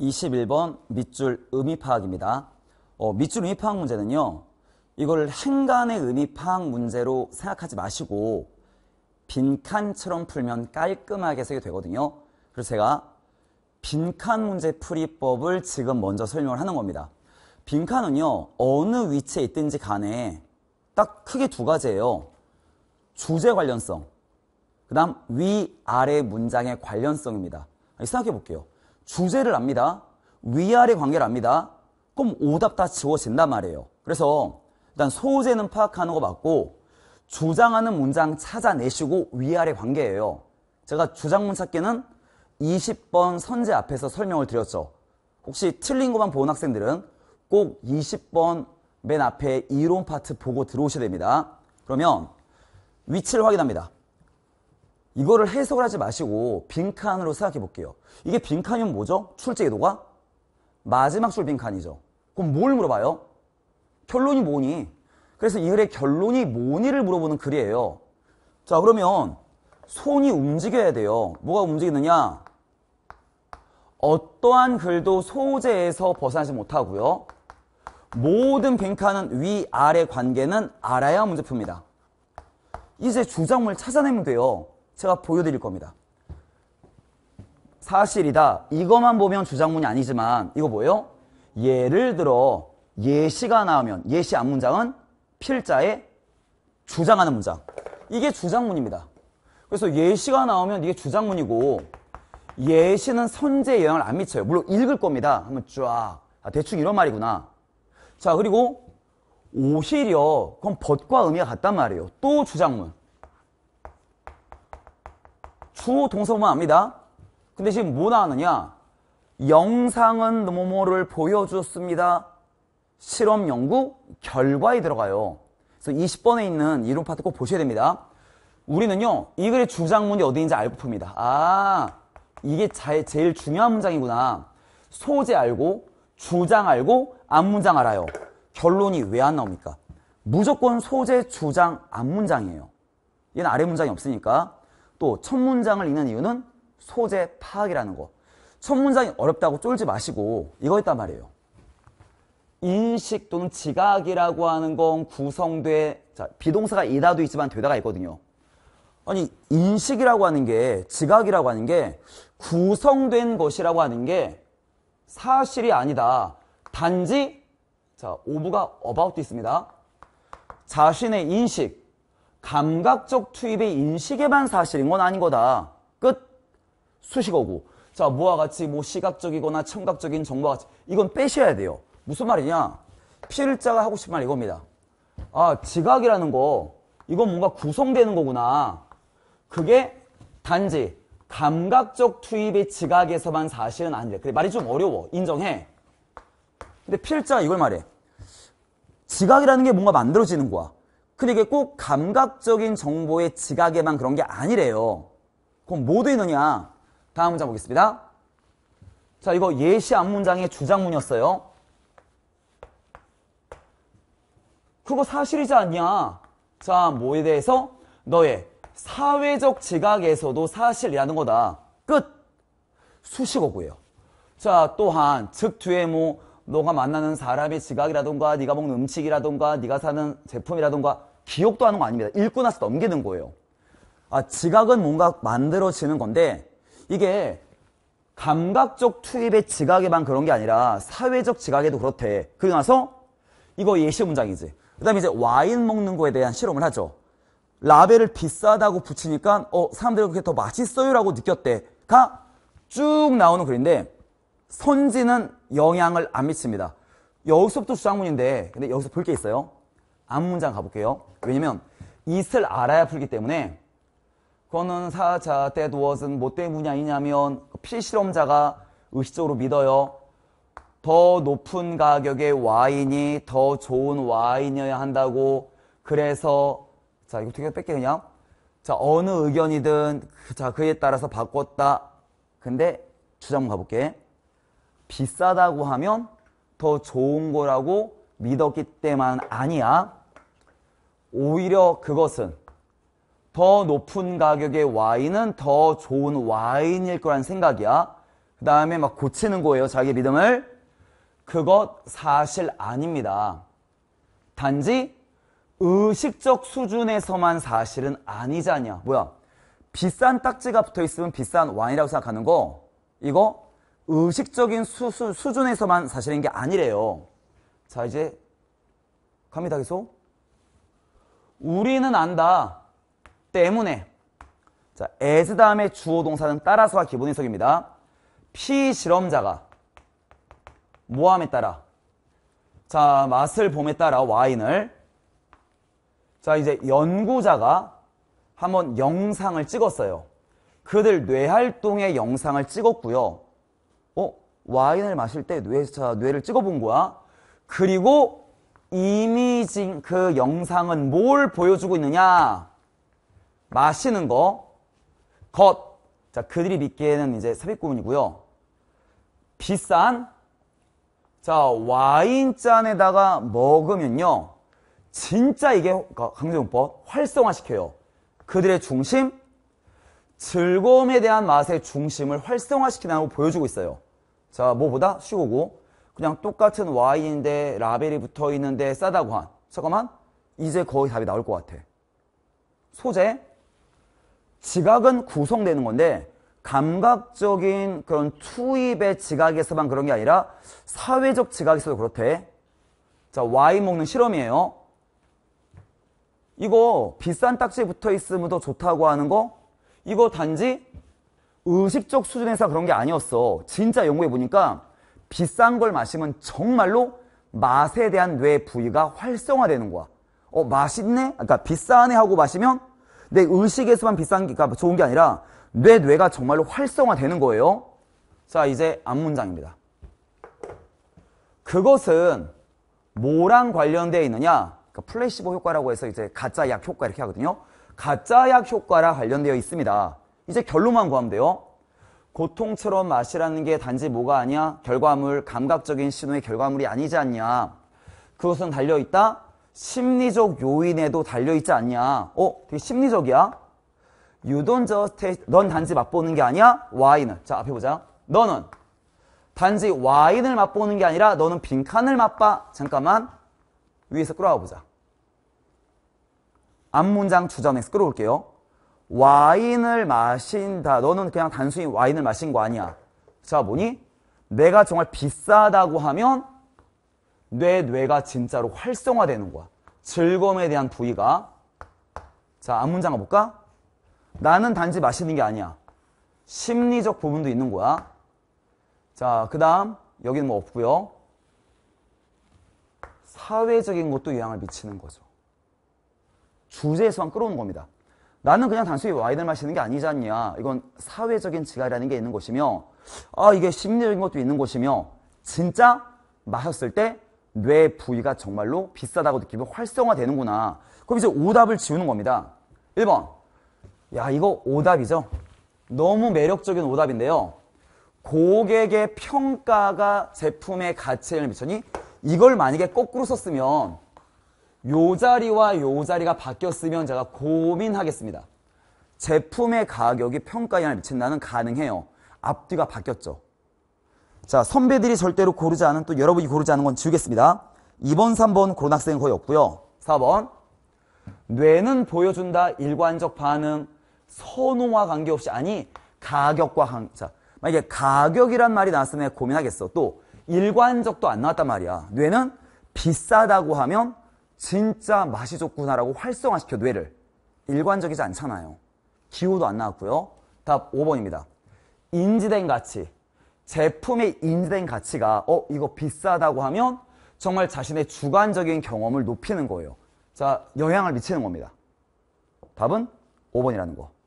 21번 밑줄 의미 파악입니다. 어, 밑줄 의미 파악 문제는요. 이걸 행간의 의미 파악 문제로 생각하지 마시고 빈칸처럼 풀면 깔끔하게 해석이 되거든요. 그래서 제가 빈칸 문제 풀이법을 지금 먼저 설명을 하는 겁니다. 빈칸은요. 어느 위치에 있든지 간에 딱 크게 두 가지예요. 주제 관련성. 그 다음 위아래 문장의 관련성입니다. 생각해 볼게요. 주제를 압니다. 위아래 관계를 압니다. 그럼 오답 다 지워진단 말이에요. 그래서 일단 소재는 파악하는 거 맞고 주장하는 문장 찾아내시고 위아래 관계예요. 제가 주장문 찾기는 20번 선제 앞에서 설명을 드렸죠. 혹시 틀린 것만 본 학생들은 꼭 20번 맨 앞에 이론 파트 보고 들어오셔야 됩니다. 그러면 위치를 확인합니다. 이거를 해석을 하지 마시고 빈칸으로 생각해 볼게요. 이게 빈칸이면 뭐죠? 출제기도가? 마지막 줄 빈칸이죠. 그럼 뭘 물어봐요? 결론이 뭐니? 그래서 이 글의 결론이 뭐니를 물어보는 글이에요. 자 그러면 손이 움직여야 돼요. 뭐가 움직이느냐? 어떠한 글도 소재에서 벗어나지 못하고요. 모든 빈칸은 위아래 관계는 알아야 문제 풉니다. 이제 주장물 찾아내면 돼요. 제가 보여드릴 겁니다. 사실이다. 이것만 보면 주장문이 아니지만 이거 뭐예요? 예를 들어 예시가 나오면 예시 앞 문장은 필자의 주장하는 문장. 이게 주장문입니다. 그래서 예시가 나오면 이게 주장문이고 예시는 선제에 영향을 안 미쳐요. 물론 읽을 겁니다. 한번 쫙. 아, 대충 이런 말이구나. 자, 그리고 오히려 그건 벗과 의미가 같단 말이에요. 또 주장문. 두동서만 압니다. 근데 지금 뭐 나왔느냐? 영상은 뭐뭐를 보여주었습니다. 실험 연구 결과에 들어가요. 그래서 20번에 있는 이론 파트 꼭 보셔야 됩니다. 우리는요, 이 글의 주장문이 어디인지 알고 풉니다. 아, 이게 제일 중요한 문장이구나. 소재 알고, 주장 알고, 앞문장 알아요. 결론이 왜 안 나옵니까? 무조건 소재, 주장, 앞문장이에요. 얘는 아래 문장이 없으니까. 또첫 문장을 읽는 이유는 소재 파악이라는 거. 첫 문장이 어렵다고 쫄지 마시고 이거 있단 말이에요. 인식 또는 지각이라고 하는 건 구성돼 자, 비동사가 이다도 있지만 되다가 있거든요. 아니 인식이라고 하는 게 지각이라고 하는 게 구성된 것이라고 하는 게 사실이 아니다. 단지 자 오브가 어바웃 b 있습니다. 자신의 인식 감각적 투입의 인식에만 사실인 건 아닌 거다. 끝. 수식어고. 자, 뭐와 같이 뭐 시각적이거나 청각적인 정보와 같이 이건 빼셔야 돼요. 무슨 말이냐? 필자가 하고 싶은 말 이겁니다. 아, 지각이라는 거 이건 뭔가 구성되는 거구나. 그게 단지 감각적 투입의 지각에서만 사실은 아니래. 그래, 말이 좀 어려워. 인정해. 근데 필자 이걸 말해. 지각이라는 게 뭔가 만들어지는 거야. 그데 그러니까 이게 꼭 감각적인 정보의 지각에만 그런 게 아니래요. 그럼 뭐도 있느냐? 다음 문장 보겠습니다. 자, 이거 예시 앞문장의 주장문이었어요. 그거 사실이지 않냐? 자, 뭐에 대해서? 너의 사회적 지각에서도 사실이라는 거다. 끝! 수식어고요. 자, 또한, 즉 뒤에 뭐, 너가 만나는 사람의 지각이라던가 네가 먹는 음식이라던가 네가 사는 제품이라던가 기억도 하는 거 아닙니다. 읽고 나서 넘기는 거예요. 아, 지각은 뭔가 만들어지는 건데 이게 감각적 투입의 지각에만 그런 게 아니라 사회적 지각에도 그렇대. 그리고 나서 이거 예시 문장이지. 그 다음에 이제 와인 먹는 거에 대한 실험을 하죠. 라벨을 비싸다고 붙이니까 어 사람들이 그게 더 맛있어요라고 느꼈대가 쭉 나오는 글인데 선지는 영향을 안 미칩니다. 여기서부터 주장문인데 근데 여기서 볼 게 있어요. 앞문장 가볼게요. 왜냐면 이슬 알아야 풀기 때문에 그거는 사자 때도어은 뭐 때문이 아니냐면 필실험자가 의식적으로 믿어요. 더 높은 가격의 와인이 더 좋은 와인이어야 한다고 그래서 자 이거 어떻게 뺄게 그냥 자 어느 의견이든 그, 자 그에 따라서 바꿨다 근데 주장문 가볼게 비싸다고 하면 더 좋은 거라고 믿었기 때만 아니야. 오히려 그것은 더 높은 가격의 와인은 더 좋은 와인일 거란 생각이야. 그 다음에 막 고치는 거예요. 자기 믿음을. 그것 사실 아닙니다. 단지 의식적 수준에서만 사실은 아니잖냐. 뭐야. 비싼 딱지가 붙어 있으면 비싼 와인이라고 생각하는 거. 이거 의식적인 수수, 수준에서만 사실인게 아니래요. 자, 이제 갑니다. 계속. 우리는 안다. 때문에. 자, 에즈 다음에 주어 동사는 따라서와 기본 해석입니다. 피실험자가 모함에 따라 자, 맛을 봄에 따라 와인을 자, 이제 연구자가 한번 영상을 찍었어요. 그들 뇌활동의 영상을 찍었고요. 어? 와인을 마실 때 뇌사, 뇌를 찍어본 거야. 그리고 이미징 그 영상은 뭘 보여주고 있느냐? 마시는 거, 겉. 자, 그들이 믿기에는 이제 삽입구문이고요. 비싼 자 와인잔에다가 먹으면요. 진짜 이게 강제용법 활성화시켜요. 그들의 중심, 즐거움에 대한 맛의 중심을 활성화시키다고 보여주고 있어요. 자, 뭐보다 수고고 그냥 똑같은 Y인데 라벨이 붙어 있는데 싸다고 한. 잠깐만. 이제 거의 답이 나올 것 같아. 소재. 지각은 구성되는 건데 감각적인 그런 투입의 지각에서만 그런 게 아니라 사회적 지각에서도 그렇대. 자, 와인 먹는 실험이에요. 이거 비싼 딱지 붙어 있으면 더 좋다고 하는 거? 이거 단지 의식적 수준에서 그런 게 아니었어. 진짜 연구해 보니까 비싼 걸 마시면 정말로 맛에 대한 뇌 부위가 활성화되는 거야. 어, 맛있네? 그러니까 비싸네 하고 마시면 내 의식에서만 비싼 게, 그러니까 좋은 게 아니라 뇌 뇌가 정말로 활성화되는 거예요. 자, 이제 앞 문장입니다. 그것은 뭐랑 관련되어 있느냐? 그러니까 플래시보 효과라고 해서 이제 가짜 약 효과 이렇게 하거든요. 가짜 약 효과랑 관련되어 있습니다. 이제 결론만 구하면 돼요. 고통처럼 맛이라는 게 단지 뭐가 아니야? 결과물, 감각적인 신호의 결과물이 아니지 않냐. 그것은 달려있다? 심리적 요인에도 달려있지 않냐. 어? 되게 심리적이야? You don't just taste, 넌 단지 맛보는 게 아니야? 와인을. 자, 앞에 보자. 너는 단지 와인을 맛보는 게 아니라 너는 빈칸을 맛봐. 잠깐만. 위에서 끌어와 보자. 앞문장 주전에서 끌어올게요. 와인을 마신다. 너는 그냥 단순히 와인을 마신 거 아니야. 자, 보니 내가 정말 비싸다고 하면 뇌 뇌가 진짜로 활성화되는 거야. 즐거움에 대한 부위가 자, 앞 문장 가볼까? 나는 단지 마시는 게 아니야. 심리적 부분도 있는 거야. 자, 그 다음 여기는 뭐 없고요. 사회적인 것도 영향을 미치는 거죠. 주제에서만 끌어오는 겁니다. 나는 그냥 단순히 와인을 뭐 마시는 게아니지않냐 이건 사회적인 지각이라는 게 있는 것이며, 아, 이게 심리적인 것도 있는 것이며, 진짜 마셨을 때 뇌 부위가 정말로 비싸다고 느끼면 활성화되는구나. 그럼 이제 오답을 지우는 겁니다. 1번. 야, 이거 오답이죠? 너무 매력적인 오답인데요. 고객의 평가가 제품의 가치를 미쳤니? 이걸 만약에 거꾸로 썼으면 요 자리와 요 자리가 바뀌었으면 제가 고민하겠습니다. 제품의 가격이 평가 영향을 미친다는 가능해요. 앞뒤가 바뀌었죠. 자, 선배들이 절대로 고르지 않은 또 여러분이 고르지 않은 건 지우겠습니다. 2번, 3번 고른 학생은 거의 없고요. 4번 뇌는 보여준다 일관적 반응 선호와 관계없이 아니 가격과 한, 자 만약에 가격이란 말이 나왔으면 고민하겠어 또 일관적도 안 나왔단 말이야 뇌는 비싸다고 하면 진짜 맛이 좋구나라고 활성화시켜 뇌를 일관적이지 않잖아요 기호도 안 나왔고요 답 5번입니다 인지된 가치 제품의 인지된 가치가 어 이거 비싸다고 하면 정말 자신의 주관적인 경험을 높이는 거예요 자 영향을 미치는 겁니다 답은 5번이라는 거